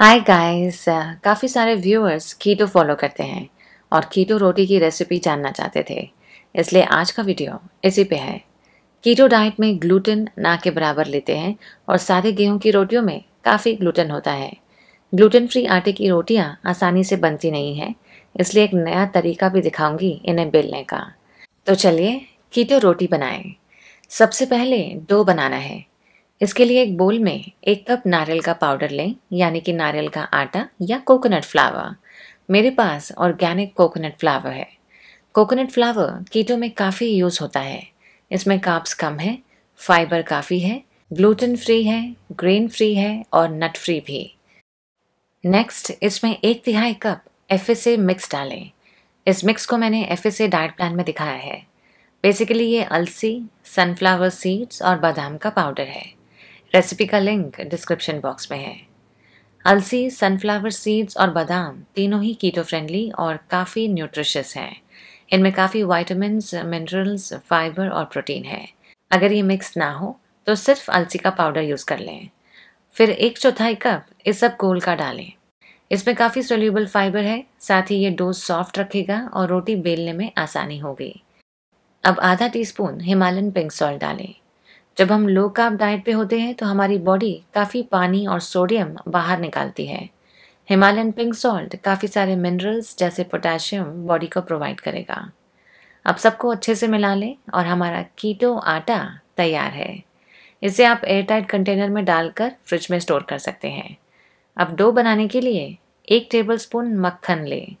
hi guys काफ़ी सारे viewers कीटो follow करते हैं और कीटो रोटी की रेसिपी जानना चाहते थे इसलिए आज का वीडियो इसी पे है कीटो डाइट में ग्लूटेन ना के बराबर लेते हैं और सादे गेहूं की रोटियों में काफ़ी ग्लूटेन होता है ग्लूटेन फ्री आटे की रोटियां आसानी से बनती नहीं है इसलिए एक नया तरीका भी दिखाऊंगी इन्हें बेलने का तो चलिए कीटो रोटी बनाएँ सबसे पहले डो बनाना है इसके लिए एक बोल में एक कप नारियल का पाउडर लें यानी कि नारियल का आटा या कोकोनट फ्लावर मेरे पास ऑर्गेनिक कोकोनट फ्लावर है कोकोनट फ्लावर कीटो में काफ़ी यूज़ होता है इसमें काप्स कम है फाइबर काफ़ी है ग्लूटेन फ्री है ग्रेन फ्री है और नट फ्री भी नेक्स्ट इसमें एक तिहाई कप एफ मिक्स डालें इस मिक्स को मैंने एफ डाइट प्लान में दिखाया है बेसिकली ये अलसी सनफ्लावर सीड्स और बादाम का पाउडर है रेसिपी का लिंक डिस्क्रिप्शन बॉक्स में है अलसी सनफ्लावर सीड्स और बादाम तीनों ही कीटो फ्रेंडली और काफ़ी न्यूट्रिशियस हैं इनमें काफ़ी वाइटमिनस मिनरल्स फाइबर और प्रोटीन है अगर ये मिक्स ना हो तो सिर्फ अलसी का पाउडर यूज़ कर लें फिर एक चौथाई कप इस सब कोल का डालें इसमें काफ़ी सोल्यूबल फाइबर है साथ ही ये डो सॉफ्ट रखेगा और रोटी बेलने में आसानी होगी अब आधा टीस्पून हिमालयन पिंक सॉल्ट डालें जब हम लो कार्ब डाइट पे होते हैं तो हमारी बॉडी काफ़ी पानी और सोडियम बाहर निकालती है हिमालयन पिंक सॉल्ट काफ़ी सारे मिनरल्स जैसे पोटेशियम बॉडी को प्रोवाइड करेगा अब सबको अच्छे से मिला लें और हमारा कीटो आटा तैयार है इसे आप एयरटाइट कंटेनर में डालकर फ्रिज में स्टोर कर सकते हैं अब डो बनाने के लिए एक टेबल स्पून मक्खन लें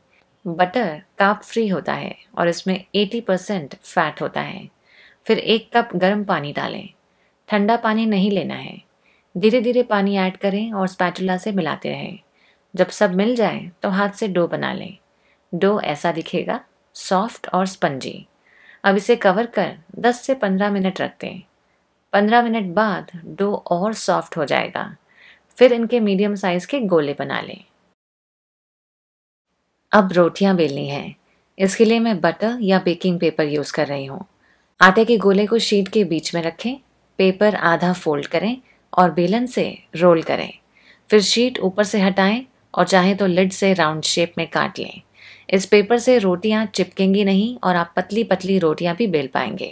बटर काप फ्री होता है और इसमें 80 परसेंट फैट होता है फिर एक कप गर्म पानी डालें ठंडा पानी नहीं लेना है धीरे धीरे पानी ऐड करें और स्पैटुला से मिलाते रहें जब सब मिल जाए तो हाथ से डो बना लें डो ऐसा दिखेगा सॉफ्ट और स्पंजी अब इसे कवर कर 10 से 15 मिनट रख दें 15 मिनट बाद डो और सॉफ्ट हो जाएगा फिर इनके मीडियम साइज़ के गोले बना लें अब रोटियां बेलनी हैं इसके लिए मैं बटर या बेकिंग पेपर यूज़ कर रही हूँ आटे के गोले को शीट के बीच में रखें पेपर आधा फोल्ड करें और बेलन से रोल करें फिर शीट ऊपर से हटाएं और चाहे तो लिड से राउंड शेप में काट लें इस पेपर से रोटियां चिपकेंगी नहीं और आप पतली पतली रोटियां भी बेल पाएंगे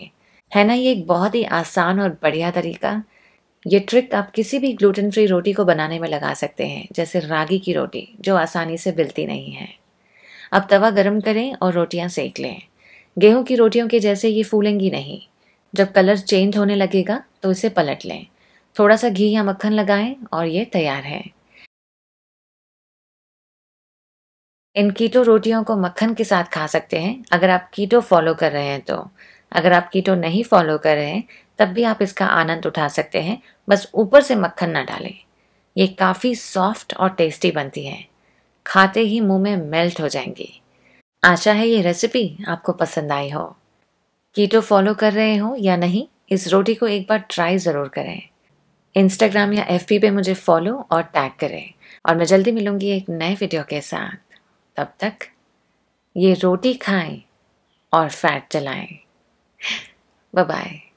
है ना ये एक बहुत ही आसान और बढ़िया तरीका ये ट्रिक आप किसी भी ग्लूटेन फ्री रोटी को बनाने में लगा सकते हैं जैसे रागी की रोटी जो आसानी से बिलती नहीं है अब तवा गर्म करें और रोटियां सेक लें गेहूं की रोटियों के जैसे ये फूलेंगी नहीं जब कलर चेंज होने लगेगा तो इसे पलट लें थोड़ा सा घी या मक्खन लगाएं और ये तैयार है इन कीटो रोटियों को मक्खन के साथ खा सकते हैं अगर आप कीटो फॉलो कर रहे हैं तो अगर आप कीटो नहीं फॉलो कर रहे हैं तब भी आप इसका आनंद उठा सकते हैं बस ऊपर से मक्खन ना डालें ये काफ़ी सॉफ्ट और टेस्टी बनती है खाते ही मुंह में मेल्ट हो जाएंगी आशा है ये रेसिपी आपको पसंद आई हो कीटो फॉलो कर रहे हो या नहीं इस रोटी को एक बार ट्राई ज़रूर करें इंस्टाग्राम या एफ पे मुझे फॉलो और टैग करें और मैं जल्दी मिलूंगी एक नए वीडियो के साथ तब तक ये रोटी खाएं और फैट जलाएं बाय